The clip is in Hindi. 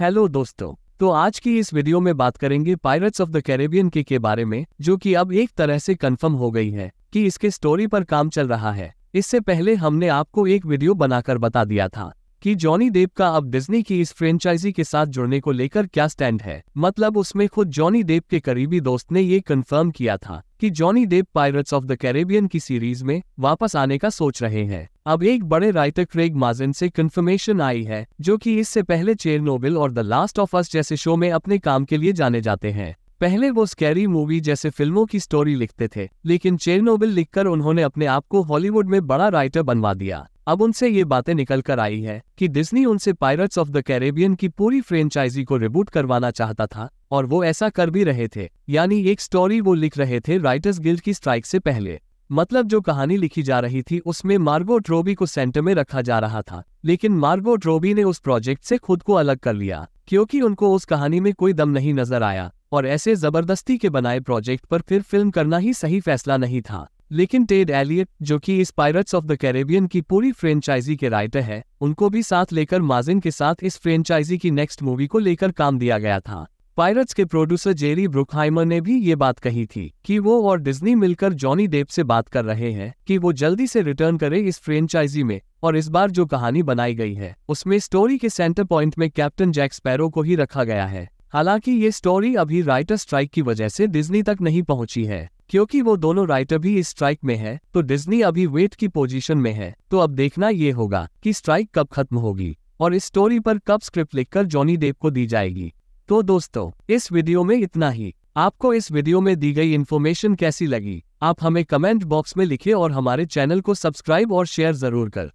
हेलो दोस्तों तो आज की इस वीडियो में बात करेंगे पायरेट्स ऑफ द कैरेबियन के के बारे में जो कि अब एक तरह से कंफर्म हो गई है कि इसके स्टोरी पर काम चल रहा है इससे पहले हमने आपको एक वीडियो बनाकर बता दिया था कि जॉनी देव का अब डिज्नी की इस फ्रेंचाइजी के साथ जुड़ने को लेकर क्या स्टैंड है मतलब उसमें खुद जॉनी देव के करीबी दोस्त ने ये कंफर्म किया था कि Johnny Depp Pirates of the Caribbean की सीरीज में वापस आने का सोच रहे हैं अब एक बड़े राइटर क्रेग माजिन से कंफर्मेशन आई है जो कि इससे पहले चेरनोबिल और द लास्ट ऑफ अस जैसे शो में अपने काम के लिए जाने जाते हैं पहले वो स्कैरी मूवी जैसे फिल्मों की स्टोरी लिखते थे लेकिन चेरनोबिल लिखकर उन्होंने अपने आप को हॉलीवुड में बड़ा राइटर बनवा दिया अब उनसे ये बातें निकल कर आई है कि डिज्नी उनसे पायरट्स ऑफ द कैरेबियन की पूरी फ्रेंचाइजी को रिबूट करवाना चाहता था और वो ऐसा कर भी रहे थे यानी एक स्टोरी वो लिख रहे थे राइटर्स गिल्ड की स्ट्राइक से पहले मतलब जो कहानी लिखी जा रही थी उसमें मार्गो ट्रोबी को सेंटर में रखा जा रहा था लेकिन मार्गो ट्रोबी ने उस प्रोजेक्ट से खुद को अलग कर लिया क्योंकि उनको उस कहानी में कोई दम नहीं नजर आया और ऐसे जबरदस्ती के बनाए प्रोजेक्ट पर फिर फिल्म करना ही सही फैसला नहीं था लेकिन टेड एलियट जो कि इस पायरट्स ऑफ द कैरेबियन की पूरी फ्रेंचाइजी के राइटर है उनको भी साथ लेकर माजिन के साथ इस फ्रेंचाइजी की नेक्स्ट मूवी को लेकर काम दिया गया था पायरट्स के प्रोड्यूसर जेरी ब्रुकहाइमर ने भी ये बात कही थी कि वो और डिज्नी मिलकर जॉनी डेप से बात कर रहे हैं कि वो जल्दी से रिटर्न करे इस फ्रेंचाइजी में और इस बार जो कहानी बनाई गई है उसमें स्टोरी के सेंटर पॉइंट में कैप्टन जैक स्पैरो को ही रखा गया है हालांकि ये स्टोरी अभी राइटर स्ट्राइक की वजह से डिज्नी तक नहीं पहुंची है क्योंकि वो दोनों राइटर भी इस स्ट्राइक में है तो डिज्नी अभी वेट की पोजीशन में है तो अब देखना ये होगा कि स्ट्राइक कब खत्म होगी और इस स्टोरी पर कब स्क्रिप्ट लिखकर जॉनी देव को दी जाएगी तो दोस्तों इस वीडियो में इतना ही आपको इस वीडियो में दी गई इन्फॉर्मेशन कैसी लगी आप हमें कमेंट बॉक्स में लिखे और हमारे चैनल को सब्सक्राइब और शेयर जरूर कर